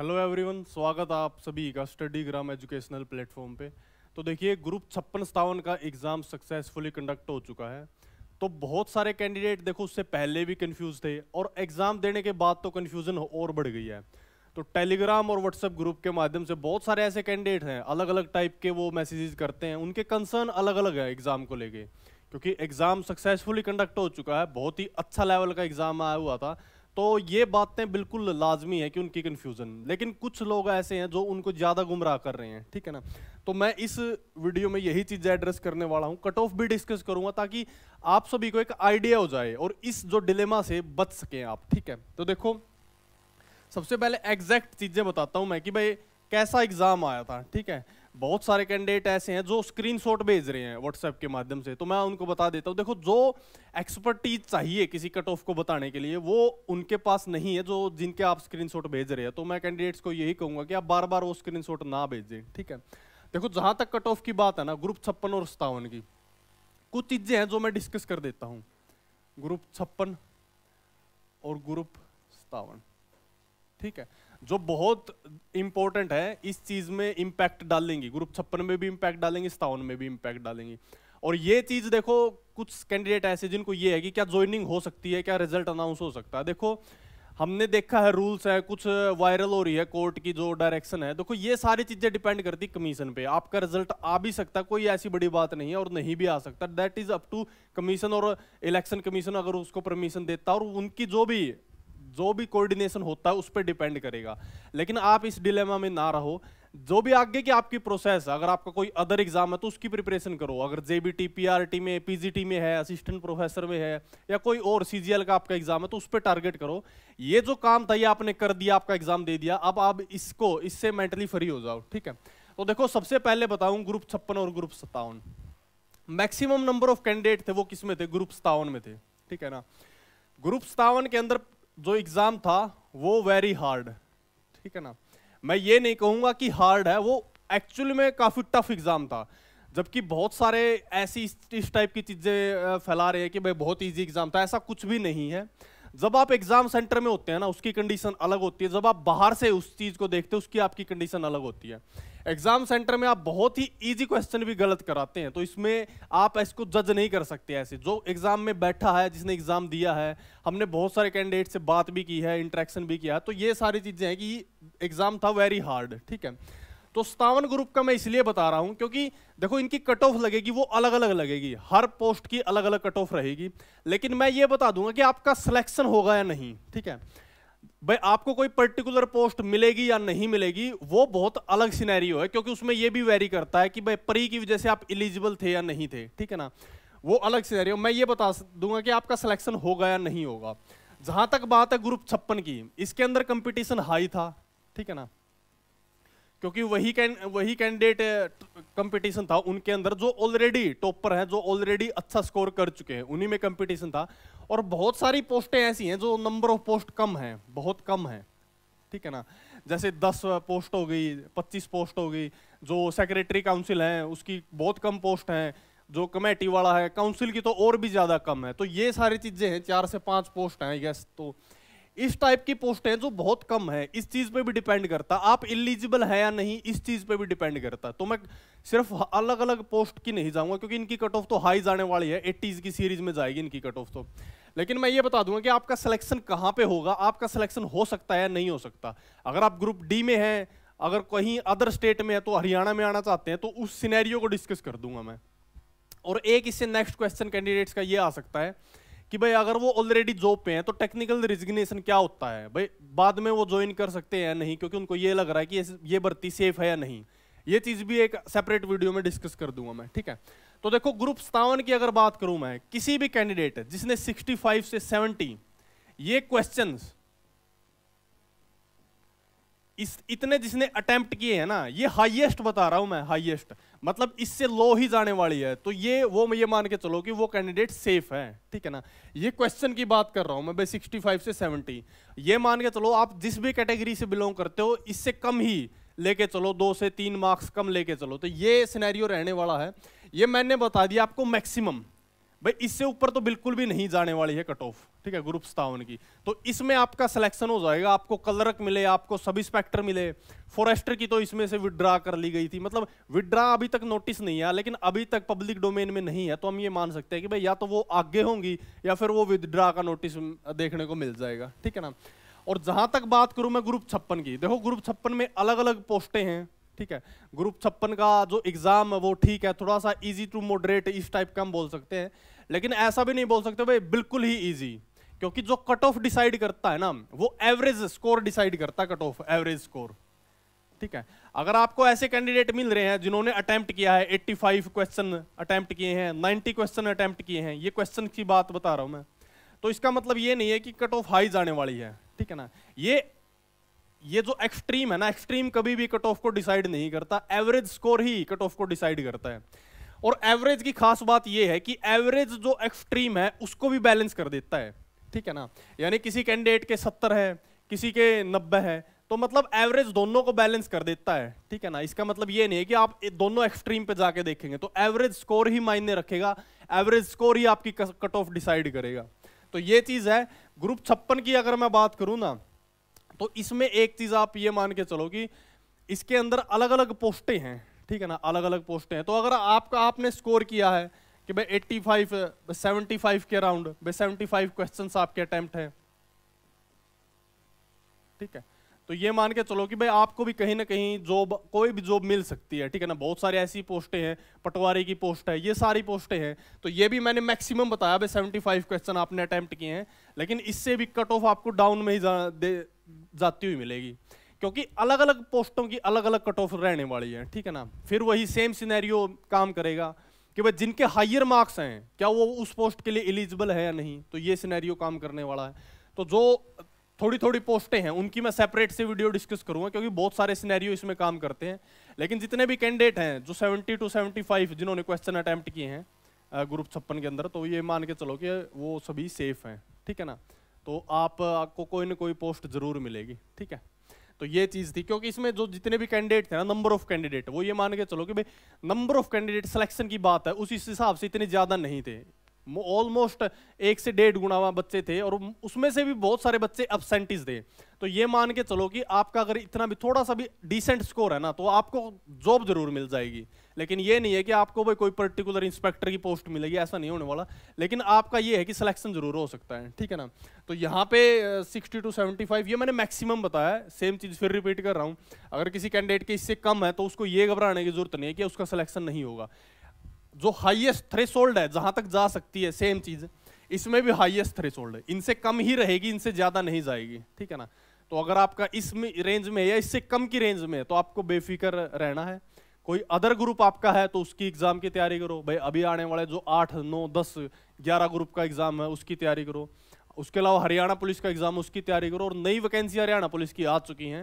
hello everyone स्वागत है आप सभी का स्टडी ग्राम एजुकेशनल प्लेटफॉर्म पे तो देखिए ग्रुप छप्पन सतावन का एग्ज़ाम सक्सेसफुली कंडक्ट हो चुका है तो बहुत सारे कैंडिडेट देखो उससे पहले भी कंफ्यूज थे और एग्ज़ाम देने के बाद तो कन्फ्यूज़न और बढ़ गई है तो टेलीग्राम और व्हाट्सएप ग्रुप के माध्यम से बहुत सारे ऐसे कैंडिडेट हैं अलग अलग टाइप के वो मैसेजेस करते हैं उनके कंसर्न अलग अलग है एग्ज़ाम को लेके क्योंकि एग्ज़ाम सक्सेसफुली कंडक्ट हो चुका है बहुत ही अच्छा लेवल का एग्ज़ाम आया हुआ था तो ये बातें बिल्कुल लाजमी है कि उनकी कन्फ्यूज़न लेकिन कुछ लोग ऐसे हैं जो उनको ज़्यादा गुमराह कर रहे हैं ठीक है ना तो मैं इस वीडियो में यही चीज़ें एड्रेस करने वाला हूँ कट ऑफ भी डिस्कस करूँगा ताकि आप सभी को एक आइडिया हो जाए और इस जो डिलेमा से बच सकें आप ठीक है तो देखो सबसे पहले एग्जैक्ट चीज़ें बताता हूँ मैं कि भाई कैसा एग्ज़ाम आया था ठीक है बहुत सारे कैंडिडेट ऐसे हैं जो स्क्रीनशॉट भेज रहे हैं व्हाट्सएप के माध्यम से तो मैं उनको बता देता हूँ देखो जो एक्सपर्टीज चाहिए किसी कट ऑफ को बताने के लिए वो उनके पास नहीं है जो जिनके आप स्क्रीनशॉट भेज रहे हैं तो मैं कैंडिडेट्स को यही कहूँगा कि आप बार बार वो स्क्रीनशॉट ना भेजें ठीक है देखो जहाँ तक कट ऑफ की बात है ना ग्रुप छप्पन और सत्तावन की कुछ चीज़ें हैं जो मैं डिस्कस कर देता हूँ ग्रुप छप्पन और ग्रुप सत्तावन ठीक है जो बहुत इंपॉर्टेंट है इस चीज़ में इंपैक्ट डालेंगी ग्रुप छप्पन में भी इंपैक्ट डालेंगी सतावन में भी इंपैक्ट डालेंगी और ये चीज़ देखो कुछ कैंडिडेट ऐसे जिनको ये है कि क्या ज्वाइनिंग हो सकती है क्या रिजल्ट अनाउंस हो सकता है देखो हमने देखा है रूल्स है कुछ वायरल हो रही है कोर्ट की जो डायरेक्शन है देखो ये सारी चीज़ें डिपेंड करती कमीशन पे आपका रिजल्ट आ भी सकता है कोई ऐसी बड़ी बात नहीं है और नहीं भी आ सकता that is up to commission और इलेक्शन कमीशन अगर उसको परमिशन देता और उनकी जो भी जो भी कोऑर्डिनेशन होता है उस पर डिपेंड करेगा लेकिन आप इस डिलेमा में ना रहो जो भी आगे की आपकी प्रोसेस है अगर आपका कोई अदर एग्जाम है तो उसकी प्रिपरेशन करो अगर जेबीटी पीआरटी में पीजीटी में है असिस्टेंट प्रोफेसर में है या कोई और सीजीएल का आपका एग्जाम है तो उस पर टारगेट करो ये जो काम था ये आपने कर दिया आपका एग्जाम दे दिया अब आप इसको इससे मेंटली फ्री हो जाओ ठीक है तो देखो सबसे पहले बताऊं ग्रुप छप्पन और ग्रुप सत्तावन मैक्सिमम नंबर ऑफ कैंडिडेट थे वो किस में थे ग्रुप सत्तावन में थे ठीक है ना ग्रुप सत्तावन के अंदर जो एग्ज़ाम था वो वेरी हार्ड ठीक है ना मैं ये नहीं कहूंगा कि हार्ड है वो एक्चुअल में काफ़ी टफ एग्ज़ाम था जबकि बहुत सारे ऐसी इस टाइप की चीज़ें फैला रहे हैं कि भाई बहुत इजी एग्ज़ाम था ऐसा कुछ भी नहीं है जब आप एग्जाम सेंटर में होते हैं ना उसकी कंडीशन अलग होती है जब आप बाहर से उस चीज को देखते हैं उसकी आपकी कंडीशन अलग होती है एग्जाम सेंटर में आप बहुत ही इजी क्वेश्चन भी गलत कराते हैं तो इसमें आप इसको जज नहीं कर सकते ऐसे जो एग्जाम में बैठा है जिसने एग्जाम दिया है हमने बहुत सारे कैंडिडेट से बात भी की है इंटरेक्शन भी किया है तो ये सारी चीजें हैं कि एग्जाम था वेरी हार्ड ठीक है तो सतावन ग्रुप का मैं इसलिए बता रहा हूं क्योंकि देखो इनकी कट ऑफ लगेगी वो अलग अलग लगेगी हर पोस्ट की अलग अलग कट ऑफ रहेगी लेकिन मैं ये बता दूंगा कि आपका सिलेक्शन होगा या नहीं ठीक है भाई आपको कोई पर्टिकुलर पोस्ट मिलेगी या नहीं मिलेगी वो बहुत अलग सिनेरियो है क्योंकि उसमें ये भी वेरी करता है कि भाई परी की वजह से आप इलिजिबल थे या नहीं थे ठीक है ना वो अलग सिनेरियो मैं ये बता दूंगा कि आपका सिलेक्शन होगा या नहीं होगा जहां तक बात है ग्रुप छप्पन की इसके अंदर कंपटीशन हाई था ठीक है ना क्योंकि वही कैन वही कैंडिडेट कंपटीशन uh, था उनके अंदर जो ऑलरेडी टॉपर हैं जो ऑलरेडी अच्छा स्कोर कर चुके हैं उन्हीं में कंपटीशन था और बहुत सारी पोस्टें ऐसी हैं जो नंबर ऑफ पोस्ट कम हैं बहुत कम हैं ठीक है ना जैसे 10 पोस्ट हो गई 25 पोस्ट हो गई जो सेक्रेटरी काउंसिल हैं उसकी बहुत कम पोस्ट हैं जो कमेटी वाला है काउंसिल की तो और भी ज़्यादा कम है तो ये सारी चीज़ें हैं चार से पाँच पोस्ट हैं यस तो इस टाइप की पोस्ट हैं जो बहुत कम है इस चीज़ पे भी डिपेंड करता आप इलिजिबल है या नहीं इस चीज़ पे भी डिपेंड करता तो मैं सिर्फ अलग अलग पोस्ट की नहीं जाऊंगा क्योंकि इनकी कट ऑफ तो हाई जाने वाली है एट्टीज़ की सीरीज में जाएगी इनकी कट ऑफ तो लेकिन मैं ये बता दूंगा कि आपका सिलेक्शन कहाँ पे होगा आपका सिलेक्शन हो सकता है या नहीं हो सकता अगर आप ग्रुप डी में हैं अगर कहीं अदर स्टेट में है तो हरियाणा में आना चाहते हैं तो उस सिनेरियो को डिस्कस कर दूंगा मैं और एक इससे नेक्स्ट क्वेश्चन कैंडिडेट्स का ये आ सकता है कि भाई अगर वो ऑलरेडी जॉब पे हैं तो टेक्निकल रिजिग्नेशन क्या होता है भाई बाद में वो ज्वाइन कर सकते हैं या नहीं क्योंकि उनको ये लग रहा है कि ये भर्ती सेफ है या नहीं ये चीज़ भी एक सेपरेट वीडियो में डिस्कस कर दूंगा मैं ठीक है तो देखो ग्रुप सतावन की अगर बात करूं मैं किसी भी कैंडिडेट जिसने 65 से 70 ये क्वेश्चंस इस इतने जिसने अटेम्प्ट किए हैं ना ये हाईएस्ट बता रहा हूं मैं हाईएस्ट मतलब इससे लो ही जाने वाली है तो ये वो ये मान के चलो कि वो कैंडिडेट सेफ है ठीक है ना ये क्वेश्चन की बात कर रहा हूँ मैं भाई 65 से 70 ये मान के चलो आप जिस भी कैटेगरी से बिलोंग करते हो इससे कम ही लेके चलो दो से तीन मार्क्स कम लेके चलो तो ये सिनेरियो रहने वाला है ये मैंने बता दिया आपको मैक्सिमम भाई इससे ऊपर तो बिल्कुल भी नहीं जाने वाली है कट ऑफ ठीक है ग्रुप सतावन की तो इसमें आपका सिलेक्शन हो जाएगा आपको कलरक मिले आपको सब इंस्पेक्टर मिले फॉरेस्टर की तो इसमें से विड्रा कर ली गई थी मतलब विड्रा अभी तक नोटिस नहीं है लेकिन अभी तक पब्लिक डोमेन में नहीं है तो हम ये मान सकते हैं कि भाई या तो वो आगे होंगी या फिर वो विदड्रा का नोटिस देखने को मिल जाएगा ठीक है ना और जहां तक बात करूं मैं ग्रुप छप्पन की देखो ग्रुप छप्पन में अलग अलग पोस्टें हैं ठीक है ग्रुप छप्पन का जो एग्ज़ाम है वो ठीक है थोड़ा सा इजी टू मॉडरेट इस टाइप का हम बोल सकते हैं लेकिन ऐसा भी नहीं बोल सकते भाई बिल्कुल ही ईजी क्योंकि जो कट ऑफ डिसाइड करता है ना वो एवरेज स्कोर डिसाइड करता है कट ऑफ एवरेज स्कोर ठीक है अगर आपको ऐसे कैंडिडेट मिल रहे हैं जिन्होंने अटैम्प्ट किया है 85 क्वेश्चन अटैम्प्ट किए हैं 90 क्वेश्चन अटैम्प्ट किए हैं ये क्वेश्चन की बात बता रहा हूँ मैं तो इसका मतलब ये नहीं है कि कट ऑफ हाई जाने वाली है ठीक है ना ये ये जो एक्सट्रीम है ना एक्सट्रीम कभी भी कट ऑफ को डिसाइड नहीं करता एवरेज स्कोर ही कट ऑफ को डिसाइड करता है और एवरेज की खास बात यह है कि एवरेज जो एक्सट्रीम है उसको भी बैलेंस कर देता है ठीक है ना यानी किसी कैंडिडेट के सत्तर है किसी के नब्बे है तो मतलब एवरेज दोनों को बैलेंस कर देता है ठीक है ना इसका मतलब ये नहीं है कि आप दोनों एक्सट्रीम पे जाके देखेंगे तो एवरेज स्कोर ही मायने रखेगा एवरेज स्कोर ही आपकी कट ऑफ डिसाइड करेगा तो ये चीज़ है ग्रुप छप्पन की अगर मैं बात करूं ना तो इसमें एक चीज़ आप ये मान के चलो कि इसके अंदर अलग अलग पोस्टें हैं ठीक है ना अलग अलग पोस्टें हैं तो अगर आपका आपने स्कोर किया है कि भाई सेवेंटी फाइव के अराउंड सेवेंटी फाइव क्वेश्चन आपके अटैम्प्ट हैं ठीक है तो ये मान के चलो कि भाई आपको भी कहीं ना कहीं जॉब कोई भी जॉब मिल सकती है ठीक है ना बहुत सारी ऐसी पोस्टें हैं पटवारी की पोस्ट है ये सारी पोस्टें हैं तो ये भी मैंने मैक्सिमम बताया भाई 75 क्वेश्चन आपने अटैम्प्ट किए हैं लेकिन इससे भी कट ऑफ आपको डाउन में ही जाती हुई मिलेगी क्योंकि अलग अलग पोस्टों की अलग अलग कट ऑफ रहने वाली है ठीक है ना फिर वही सेम सिनेरियो काम करेगा कि भाई जिनके हाइयर मार्क्स हैं क्या वो उस पोस्ट के लिए एलिजिबल है या नहीं तो ये सिनेरियो काम करने वाला है तो जो थोड़ी थोड़ी पोस्टें हैं उनकी मैं सेपरेट से वीडियो डिस्कस करूंगा क्योंकि बहुत सारे सिनेरियो इसमें काम करते हैं लेकिन जितने भी कैंडिडेट हैं जो 70 टू 75 जिन्होंने क्वेश्चन अटैम्प्ट किए हैं ग्रुप छप्पन के अंदर तो ये मान के चलो कि वो सभी सेफ हैं ठीक है ना तो आप आपको कोई ना कोई पोस्ट ज़रूर मिलेगी ठीक है तो ये चीज़ थी क्योंकि इसमें जो जितने भी कैंडिडेट थे ना नंबर ऑफ कैंडिडेट वो ये मान के चलो कि भाई नंबर ऑफ कैंडिडेट सिलेक्शन की बात है उसी हिसाब से इतने ज़्यादा नहीं थे ऑलमोस्ट एक से डेढ़ गुना बच्चे थे और उसमें से भी बहुत सारे बच्चे अपसेंटिज थे तो ये मान के चलो कि आपका अगर इतना भी थोड़ा सा भी डिसेंट स्कोर है ना तो आपको जॉब जरूर मिल जाएगी लेकिन ये नहीं है कि आपको भाई कोई पर्टिकुलर इंस्पेक्टर की पोस्ट मिलेगी ऐसा नहीं होने वाला लेकिन आपका ये है कि सिलेक्शन जरूर हो सकता है ठीक है ना तो यहाँ पे सिक्सटी टू सेवेंटी फाइव ये मैंने मैक्सिमम बताया है सेम चीज़ फिर रिपीट कर रहा हूँ अगर किसी कैंडिडेट के इससे कम है तो उसको ये घबराने की जरूरत नहीं है कि उसका सिलेक्शन नहीं होगा जो हाइएस्ट थ्रेस है जहाँ तक जा सकती है सेम चीज़ इसमें भी हाइएस्ट थ्रेस है इनसे कम ही रहेगी इनसे ज़्यादा नहीं जाएगी ठीक है ना तो अगर आपका इस रेंज में या इससे कम की रेंज में है तो आपको बेफिक्र रहना है कोई अदर ग्रुप आपका है तो उसकी एग्ज़ाम की तैयारी करो भाई अभी आने वाले जो आठ नौ दस ग्यारह ग्रुप का एग्ज़ाम है उसकी तैयारी करो उसके अलावा हरियाणा पुलिस का एग्ज़ाम उसकी तैयारी करो और नई वैकेंसी हरियाणा पुलिस की आ चुकी हैं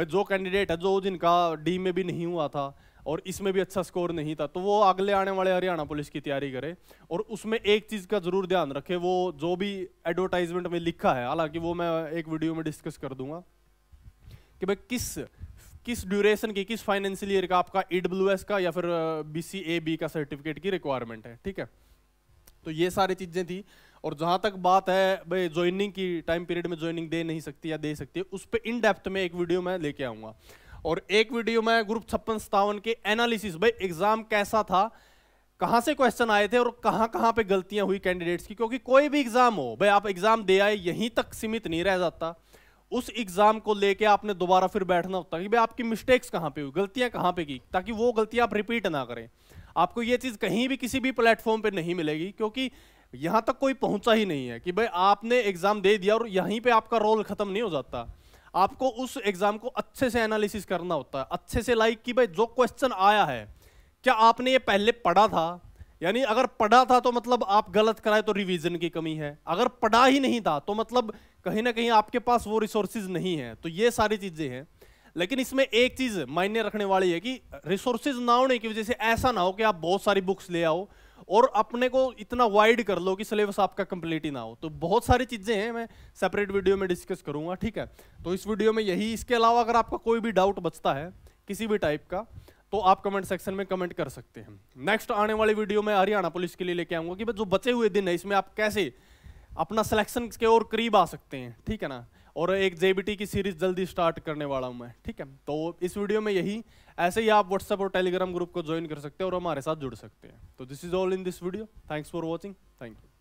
भाई जो कैंडिडेट है जो जिनका डी में भी नहीं हुआ था और इसमें भी अच्छा स्कोर नहीं था तो वो अगले आने वाले हरियाणा पुलिस की तैयारी करे और उसमें एक चीज़ का ज़रूर ध्यान रखे वो जो भी एडवर्टाइजमेंट में लिखा है हालांकि वो मैं एक वीडियो में डिस्कस कर दूंगा कि भाई किस किस ड्यूरेशन की किस फाइनेंशियल ईयर का आपका ईडब्ल्यू का या फिर बी सी ए बी का सर्टिफिकेट की रिक्वायरमेंट है ठीक है तो ये सारी चीज़ें थी और जहां तक बात है भाई ज्वाइनिंग की टाइम पीरियड में ज्वाइनिंग दे नहीं सकती या दे सकती है उस पर इन डेप्थ में एक वीडियो मैं लेके आऊंगा और एक वीडियो में ग्रुप छप्पन सत्तावन के एनालिसिस भाई एग्जाम कैसा था कहां से क्वेश्चन आए थे और कहां कहां पे गलतियां हुई कैंडिडेट्स की क्योंकि कोई भी एग्जाम हो भाई आप एग्जाम दे आए यहीं तक सीमित नहीं रह जाता उस एग्जाम को लेके आपने दोबारा फिर बैठना होता है कि भाई आपकी मिस्टेक्स कहाँ पे हुई गलतियाँ कहाँ पे की ताकि वो गलतियाँ आप रिपीट ना करें आपको ये चीज़ कहीं भी किसी भी प्लेटफॉर्म पे नहीं मिलेगी क्योंकि यहाँ तक कोई पहुँचा ही नहीं है कि भाई आपने एग्ज़ाम दे दिया और यहीं पर आपका रोल ख़त्म नहीं हो जाता आपको उस एग्ज़ाम को अच्छे से एनालिसिस करना होता है अच्छे से लाइक कि भाई जो क्वेश्चन आया है क्या आपने ये पहले पढ़ा था यानी अगर पढ़ा था तो मतलब आप गलत कराए तो रिवीजन की कमी है अगर पढ़ा ही नहीं था तो मतलब कहीं ना कहीं आपके पास वो रिसोर्सेज नहीं है तो ये सारी चीज़ें हैं लेकिन इसमें एक चीज़ मायने रखने वाली है कि रिसोर्सेज ना होने की वजह से ऐसा ना हो कि आप बहुत सारी बुक्स ले आओ और अपने को इतना वाइड कर लो कि सिलेबस आपका कंप्लीट ही ना हो तो बहुत सारी चीज़ें हैं मैं सेपरेट वीडियो में डिस्कस करूंगा ठीक है तो इस वीडियो में यही इसके अलावा अगर आपका कोई भी डाउट बचता है किसी भी टाइप का तो आप कमेंट सेक्शन में कमेंट कर सकते हैं नेक्स्ट आने वाली वीडियो में हरियाणा पुलिस के लिए लेके आऊंगा कि जो बचे हुए दिन है इसमें आप कैसे अपना सिलेक्शन के और करीब आ सकते हैं ठीक है ना और एक जेबीटी की सीरीज जल्दी स्टार्ट करने वाला हूं मैं ठीक है तो इस वीडियो में यही ऐसे ही आप व्हाट्सएप और टेलीग्राम ग्रुप को ज्वाइन कर सकते हैं और हमारे साथ जुड़ सकते हैं तो this is all in this video thanks for watching thank you